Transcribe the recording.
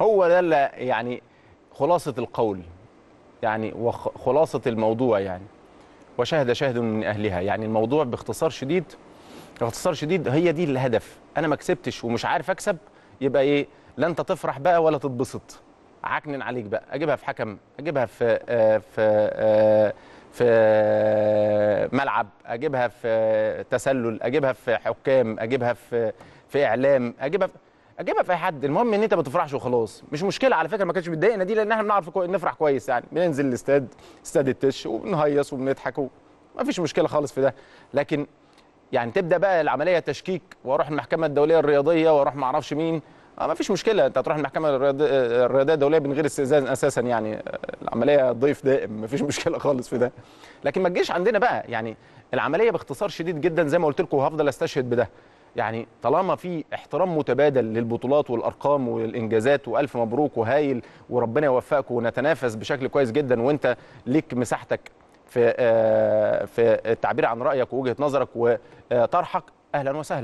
هو ده اللي يعني خلاصه القول يعني وخلاصه الموضوع يعني وشهد شاهد من اهلها يعني الموضوع باختصار شديد باختصار شديد هي دي الهدف انا ما كسبتش ومش عارف اكسب يبقى ايه لا انت تفرح بقى ولا تتبسط عكنن عليك بقى اجيبها في حكم اجيبها في آه في آه في ملعب اجيبها في تسلل اجيبها في حكام اجيبها في في اعلام اجيبها في اجيبها في اي حد المهم ان انت ما تفرحش وخلاص مش مشكله على فكره ما كانش متضايقنا دي لان احنا بنعرف نفرح كويس يعني بننزل الاستاد استاد التش وبنهيص وبنضحك وما فيش مشكله خالص في ده لكن يعني تبدا بقى العمليه تشكيك واروح المحكمه الدوليه الرياضيه واروح ما اعرفش مين آه ما فيش مشكله انت هتروح المحكمه الرياضيه الدوليه من غير استئذان اساسا يعني آه، العمليه ضيف دائم ما فيش مشكله خالص في ده لكن ما تجيش عندنا بقى يعني العمليه باختصار شديد جدا زي ما قلت لكم وهفضل استشهد بده يعني طالما في احترام متبادل للبطولات والارقام والانجازات والف مبروك وهايل وربنا يوفقك ونتنافس بشكل كويس جدا وانت ليك مساحتك في آه، في التعبير عن رايك ووجهه نظرك وطرحك اهلا وسهلا